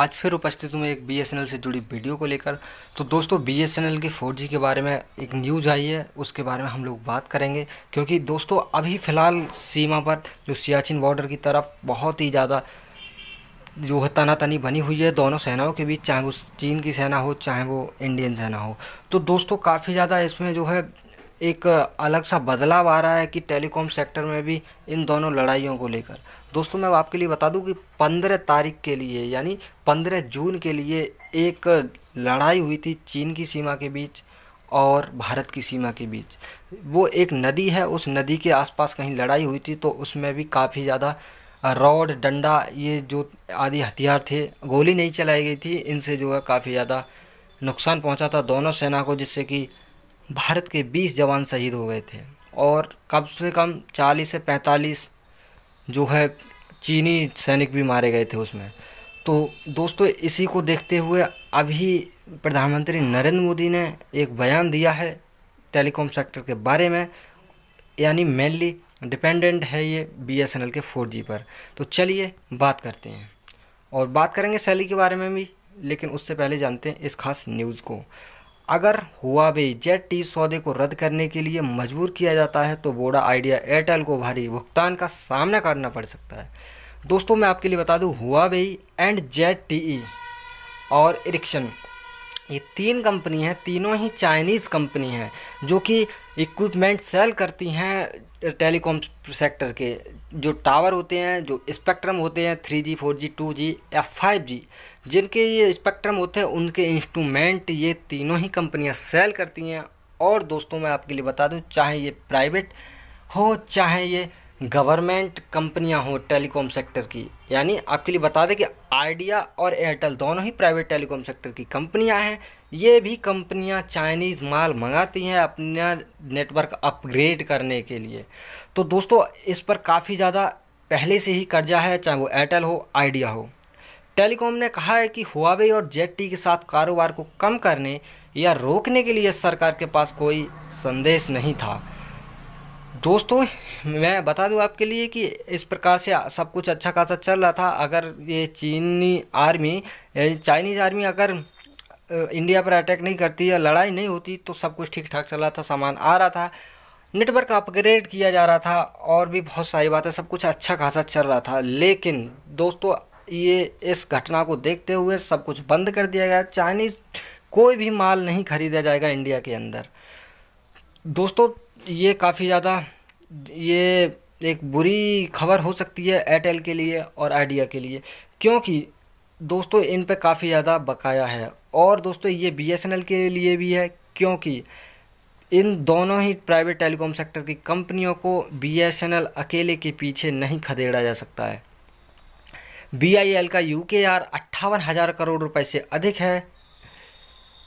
आज फिर उपस्थित हूँ एक बीएसएनएल से जुड़ी वीडियो को लेकर तो दोस्तों बीएसएनएल की जी के बारे में एक न्यूज़ आई है उसके बारे में हम लोग बात करेंगे क्योंकि दोस्तों अभी फ़िलहाल सीमा पर जो सियाचिन बॉर्डर की तरफ बहुत ही ज़्यादा जो है तनातनी बनी हुई है दोनों सेनाओं के बीच चाहे वो चीन की सेना हो चाहे वो इंडियन सेना हो तो दोस्तों काफ़ी ज़्यादा इसमें जो है एक अलग सा बदलाव आ रहा है कि टेलीकॉम सेक्टर में भी इन दोनों लड़ाइयों को लेकर दोस्तों मैं आपके लिए बता दूं कि पंद्रह तारीख के लिए यानी पंद्रह जून के लिए एक लड़ाई हुई थी चीन की सीमा के बीच और भारत की सीमा के बीच वो एक नदी है उस नदी के आसपास कहीं लड़ाई हुई थी तो उसमें भी काफ़ी ज़्यादा रॉड डंडा ये जो आदि हथियार थे गोली नहीं चलाई गई थी इनसे जो है काफ़ी ज़्यादा नुकसान पहुंचा था दोनों सेना को जिससे कि भारत के 20 जवान शहीद हो गए थे और कम से कम 40 से 45 जो है चीनी सैनिक भी मारे गए थे उसमें तो दोस्तों इसी को देखते हुए अभी प्रधानमंत्री नरेंद्र मोदी ने एक बयान दिया है टेलीकॉम सेक्टर के बारे में यानी मेनली डिपेंडेंट है ये बीएसएनएल के 4G पर तो चलिए बात करते हैं और बात करेंगे सैली के बारे में भी लेकिन उससे पहले जानते हैं इस खास न्यूज़ को अगर हुआवे जेड टी सौदे को रद्द करने के लिए मजबूर किया जाता है तो वोडा आइडिया एयरटेल को भारी भुगतान का सामना करना पड़ सकता है दोस्तों मैं आपके लिए बता दूं हुआवे एंड जेड टी और इरिक्शन ये तीन कंपनी हैं तीनों ही चाइनीज़ कंपनी हैं जो कि इक्विपमेंट सेल करती हैं टेलीकॉम सेक्टर के जो टावर होते हैं जो स्पेक्ट्रम होते हैं three G four G two G या फाइव जी जिनके ये स्पेक्ट्रम होते हैं उनके इंस्ट्रूमेंट ये तीनों ही कंपनियां सेल करती हैं और दोस्तों मैं आपके लिए बता दूं चाहे ये प्राइवेट हो चाहे ये गवर्नमेंट कंपनियां हो टेलीकॉम सेक्टर की यानी आपके लिए बता दें कि आइडिया और एयरटेल दोनों ही प्राइवेट टेलीकॉम सेक्टर की कंपनियां हैं ये भी कंपनियां चाइनीज़ माल मंगाती हैं अपना नेटवर्क अपग्रेड करने के लिए तो दोस्तों इस पर काफ़ी ज़्यादा पहले से ही कर्जा है चाहे वो एयरटेल हो आइडिया हो टेलीकॉम ने कहा है कि हुआवे और जेट के साथ कारोबार को कम करने या रोकने के लिए सरकार के पास कोई संदेश नहीं था दोस्तों मैं बता दूं आपके लिए कि इस प्रकार से सब कुछ अच्छा खासा चल रहा था अगर ये चीनी आर्मी चाइनीज़ आर्मी अगर इंडिया पर अटैक नहीं करती या लड़ाई नहीं होती तो सब कुछ ठीक ठाक चल रहा था सामान आ रहा था नेटवर्क अपग्रेड किया जा रहा था और भी बहुत सारी बातें सब कुछ अच्छा खासा चल रहा था लेकिन दोस्तों ये इस घटना को देखते हुए सब कुछ बंद कर दिया गया चाइनीज़ कोई भी माल नहीं खरीदा जाएगा इंडिया के अंदर दोस्तों ये काफ़ी ज़्यादा ये एक बुरी खबर हो सकती है एयरटेल के लिए और आइडिया के लिए क्योंकि दोस्तों इन पे काफ़ी ज़्यादा बकाया है और दोस्तों ये बी के लिए भी है क्योंकि इन दोनों ही प्राइवेट टेलीकॉम सेक्टर की कंपनियों को बी अकेले के पीछे नहीं खदेड़ा जा सकता है बी का के आर अट्ठावन हज़ार करोड़ रुपए से अधिक है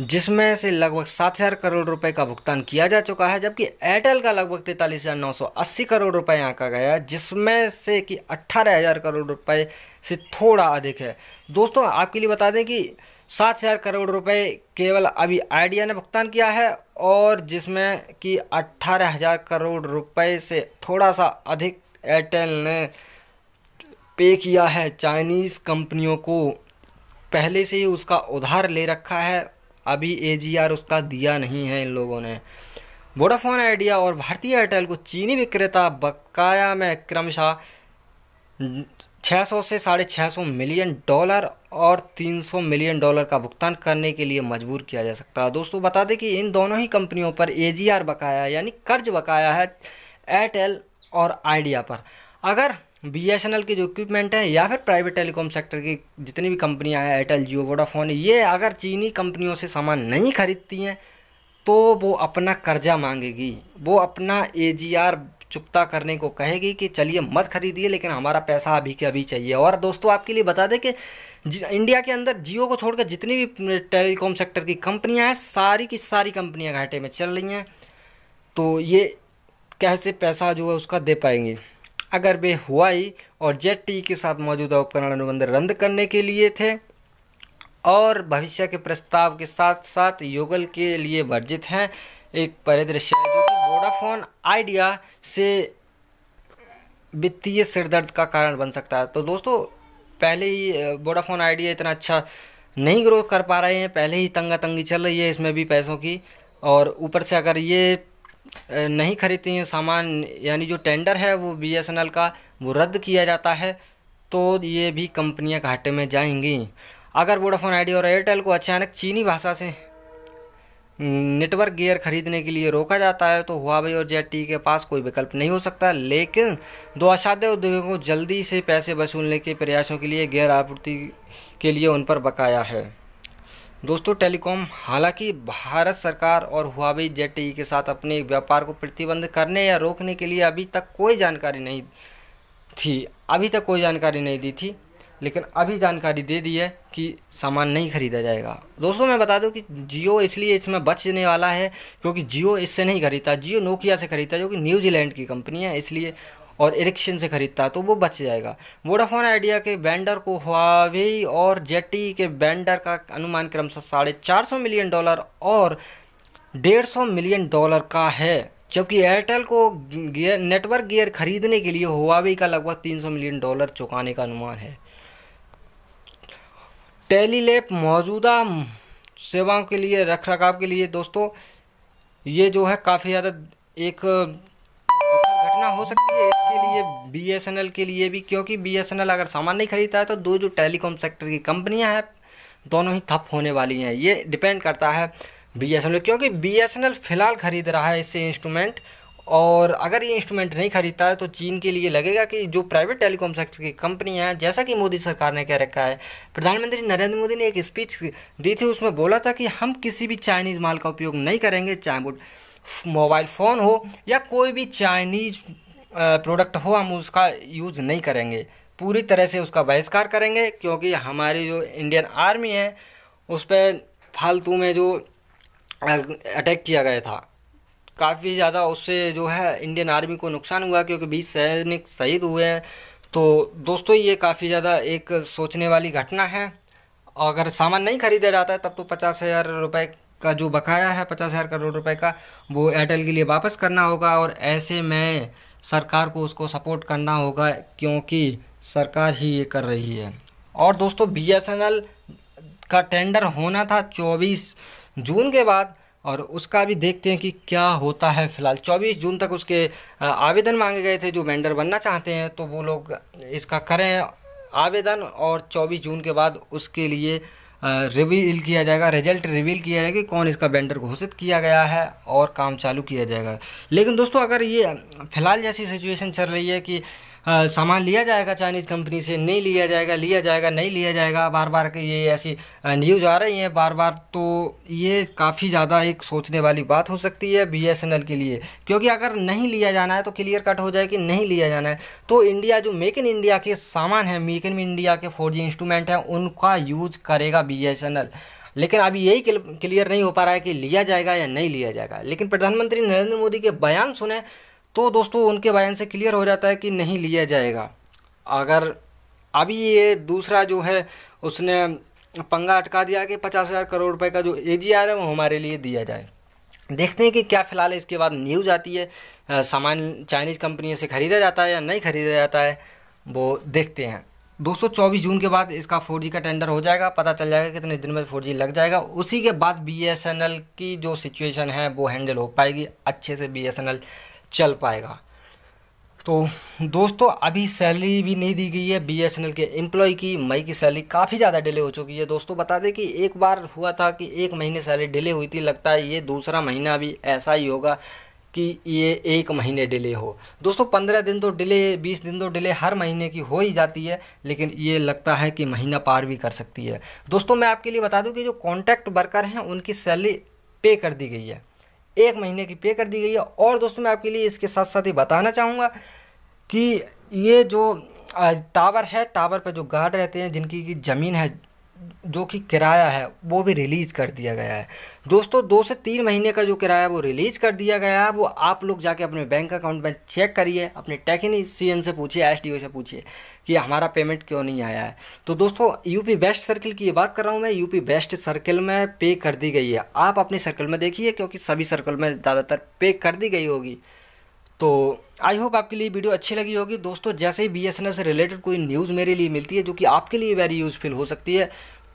जिसमें से लगभग सात हज़ार करोड़ रुपए का भुगतान किया जा चुका है जबकि एयरटेल का लगभग तैंतालीस हज़ार नौ सौ अस्सी करोड़ रुपए यहाँ का गया है जिसमें से कि अट्ठारह हज़ार करोड़ रुपए से थोड़ा अधिक है दोस्तों आपके लिए बता दें कि सात हज़ार करोड़ रुपए केवल अभी आइडिया ने भुगतान किया है और जिसमें कि अट्ठारह हज़ार करोड़ रुपए से थोड़ा सा अधिक एयरटेल ने पे किया है चाइनीज़ कंपनियों को पहले से ही उसका उधार ले रखा है अभी ए उसका दिया नहीं है इन लोगों ने वोडाफोन आइडिया और भारतीय एयरटेल को चीनी विक्रेता बकाया में क्रमशः 600 से साढ़े छः मिलियन डॉलर और 300 मिलियन डॉलर का भुगतान करने के लिए मजबूर किया जा सकता है दोस्तों बता दें कि इन दोनों ही कंपनियों पर ए बकाया यानी कर्ज बकाया है एयरटेल और आइडिया पर अगर बी एस एन एल के जो इक्विपमेंट हैं या फिर प्राइवेट टेलीकॉम सेक्टर की जितनी भी कंपनियां हैं एयरटेल जियो वोडाफोन ये अगर चीनी कंपनियों से सामान नहीं खरीदती हैं तो वो अपना कर्जा मांगेगी वो अपना ए जी आर चुकता करने को कहेगी कि चलिए मत खरीदिए लेकिन हमारा पैसा अभी के अभी चाहिए और दोस्तों आपके लिए बता दें कि इंडिया के अंदर जियो को छोड़कर जितनी भी टेलीकॉम सेक्टर की कंपनियां हैं सारी की सारी कंपनियां घाटे में चल रही हैं तो ये कैसे पैसा जो है उसका दे पाएंगे अगर वे हुआई और जेट टी के साथ मौजूदा उपकरण अनुबंध रद्द करने के लिए थे और भविष्य के प्रस्ताव के साथ साथ युगल के लिए वर्जित हैं एक परिदृश्य है जो कि वोडाफोन आइडिया से वित्तीय सिरदर्द का कारण बन सकता है तो दोस्तों पहले ही वोडाफोन आइडिया इतना अच्छा नहीं ग्रोथ कर पा रहे हैं पहले ही तंगा तंगी चल रही है इसमें भी पैसों की और ऊपर से अगर ये नहीं खरीदती हैं सामान यानी जो टेंडर है वो बी का वो रद्द किया जाता है तो ये भी कंपनियां घाटे में जाएंगी अगर वोडाफोन आइडिया और एयरटेल को अचानक चीनी भाषा से नेटवर्क गियर खरीदने के लिए रोका जाता है तो हुआवे और जेट के पास कोई विकल्प नहीं हो सकता लेकिन दो असाध्य उद्योगों को जल्दी से पैसे वसूलने के प्रयासों के लिए गेयर आपूर्ति के लिए उन पर बकाया है दोस्तों टेलीकॉम हालांकि भारत सरकार और हुआवे जेट के साथ अपने व्यापार को प्रतिबंध करने या रोकने के लिए अभी तक कोई जानकारी नहीं थी अभी तक कोई जानकारी नहीं दी थी लेकिन अभी जानकारी दे दी है कि सामान नहीं खरीदा जाएगा दोस्तों मैं बता दूं कि जियो इसलिए इसमें बचने वाला है क्योंकि जियो इससे नहीं खरीदता जियो नोकिया से खरीदता जो कि न्यूजीलैंड की कंपनी है इसलिए और इरिक्शन से ख़रीदता है तो वो बच जाएगा वोडाफोन आइडिया के बैंडर को हुआवे और जेटी के बैंडर का अनुमान से साढ़े चार सौ मिलियन डॉलर और डेढ़ सौ मिलियन डॉलर का है जबकि एयरटेल को गियर नेटवर्क गियर खरीदने के लिए हुआवे का लगभग तीन सौ मिलियन डॉलर चुकाने का अनुमान है टेलीलेप मौजूदा सेवाओं के लिए रख रखाव के लिए दोस्तों ये जो है काफ़ी ज़्यादा एक घटना हो सकती है के लिए बीएसएनएल के लिए भी क्योंकि बीएसएनएल अगर सामान नहीं खरीदता है तो दो जो टेलीकॉम सेक्टर की कंपनियां हैं दोनों ही थप होने वाली हैं ये डिपेंड करता है बीएसएनएल क्योंकि बीएसएनएल फ़िलहाल ख़रीद रहा है इससे इंस्ट्रूमेंट और अगर ये इंस्ट्रूमेंट नहीं खरीदता है तो चीन के लिए लगेगा कि जो प्राइवेट टेलीकॉम सेक्टर की कंपनियाँ हैं जैसा कि मोदी सरकार ने कह रखा है प्रधानमंत्री नरेंद्र मोदी ने एक स्पीच दी थी उसमें बोला था कि हम किसी भी चाइनीज़ माल का उपयोग नहीं करेंगे चाहे वो मोबाइल फ़ोन हो या कोई भी चाइनीज़ प्रोडक्ट हो हम उसका यूज़ नहीं करेंगे पूरी तरह से उसका बहिष्कार करेंगे क्योंकि हमारी जो इंडियन आर्मी है उस पर फालतू में जो अटैक किया गया था काफ़ी ज़्यादा उससे जो है इंडियन आर्मी को नुकसान हुआ क्योंकि बीस सैनिक शहीद हुए हैं तो दोस्तों ये काफ़ी ज़्यादा एक सोचने वाली घटना है अगर सामान नहीं खरीदा जाता है तब तो पचास हज़ार रुपये का जो बकाया है पचास हज़ार करोड़ रुपए का वो एयरटेल के लिए वापस करना होगा और ऐसे में सरकार को उसको सपोर्ट करना होगा क्योंकि सरकार ही ये कर रही है और दोस्तों बी का टेंडर होना था 24 जून के बाद और उसका भी देखते हैं कि क्या होता है फिलहाल 24 जून तक उसके आवेदन मांगे गए थे जो वेंडर बनना चाहते हैं तो वो लोग इसका करें आवेदन और 24 जून के बाद उसके लिए रिवील किया जाएगा रिजल्ट रिवील किया जाएगा कि कौन इसका वेंडर घोषित किया गया है और काम चालू किया जाएगा लेकिन दोस्तों अगर ये फ़िलहाल जैसी सिचुएशन चल रही है कि सामान लिया जाएगा चाइनीज़ कंपनी से नहीं लिया जाएगा लिया जाएगा नहीं लिया जाएगा बार बार ये ऐसी न्यूज़ आ रही है बार बार तो ये काफ़ी ज़्यादा एक सोचने वाली बात हो सकती है बी के लिए क्योंकि अगर नहीं लिया जाना है तो क्लियर कट हो जाए कि नहीं लिया जाना है तो इंडिया जो मेक इन इंडिया के सामान है मेक इन इंडिया के फोर इंस्ट्रूमेंट हैं उनका यूज़ करेगा बी लेकिन अभी यही क्लियर नहीं हो पा रहा है कि लिया जाएगा या नहीं लिया जाएगा लेकिन प्रधानमंत्री नरेंद्र मोदी के बयान सुने तो दोस्तों उनके बयान से क्लियर हो जाता है कि नहीं लिया जाएगा अगर अभी ये दूसरा जो है उसने पंगा अटका दिया कि पचास हज़ार करोड़ रुपए का जो ए है वो हमारे लिए दिया जाए देखते हैं कि क्या फ़िलहाल इसके बाद न्यूज़ आती है सामान चाइनीज़ कंपनियों से ख़रीदा जाता है या नहीं ख़रीदा जाता है वो देखते हैं दोस्तों चौबीस जून के बाद इसका फोर का टेंडर हो जाएगा पता चल जाएगा कितने दिन में फोर लग जाएगा उसी के बाद बी की जो सिचुएशन है वो हैंडल हो पाएगी अच्छे से बी चल पाएगा तो दोस्तों अभी सैलरी भी नहीं दी गई है बीएसएनएल के एम्प्लॉय की मई की सैलरी काफ़ी ज़्यादा डिले हो चुकी है दोस्तों बता दें कि एक बार हुआ था कि एक महीने सैलरी डिले हुई थी लगता है ये दूसरा महीना भी ऐसा ही होगा कि ये एक महीने डिले हो दोस्तों पंद्रह दिन तो डिले बीस दिन तो डिले हर महीने की हो ही जाती है लेकिन ये लगता है कि महीना पार भी कर सकती है दोस्तों मैं आपके लिए बता दूं कि जो कॉन्ट्रैक्ट वर्कर हैं उनकी सैलरी पे कर दी गई है एक महीने की पे कर दी गई है और दोस्तों मैं आपके लिए इसके साथ साथ ही बताना चाहूँगा कि ये जो टावर है टावर पर जो गार्ड रहते हैं जिनकी की ज़मीन है जो कि किराया है वो भी रिलीज़ कर दिया गया है दोस्तों दो से तीन महीने का जो किराया है वो रिलीज़ कर दिया गया है वो आप लोग जाके अपने बैंक अकाउंट में चेक करिए अपने टेक्नीशियन से पूछिए एस से पूछिए कि हमारा पेमेंट क्यों नहीं आया है तो दोस्तों यूपी बेस्ट सर्किल की ये बात कर रहा हूँ मैं यूपी बेस्ट सर्किल में पे कर दी गई है आप अपने सर्कल में देखिए क्योंकि सभी सर्कल में ज़्यादातर पे कर दी गई होगी तो आई होप आपके लिए वीडियो अच्छी लगी होगी दोस्तों जैसे ही बी से रिलेटेड कोई न्यूज़ मेरे लिए मिलती है जो कि आपके लिए वेरी यूज़फुल हो सकती है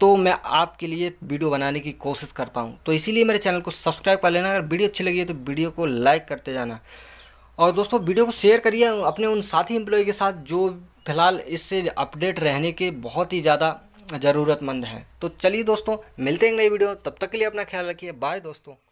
तो मैं आपके लिए वीडियो बनाने की कोशिश करता हूँ तो इसीलिए मेरे चैनल को सब्सक्राइब कर लेना अगर वीडियो अच्छी लगी है तो वीडियो को लाइक करते जाना और दोस्तों वीडियो को शेयर करिए अपने उन साथी एम्प्लॉय के साथ जो फिलहाल इससे अपडेट रहने के बहुत ही ज़्यादा ज़रूरतमंद हैं तो चलिए दोस्तों मिलते हैं नई वीडियो तब तक के लिए अपना ख्याल रखिए बाय दोस्तों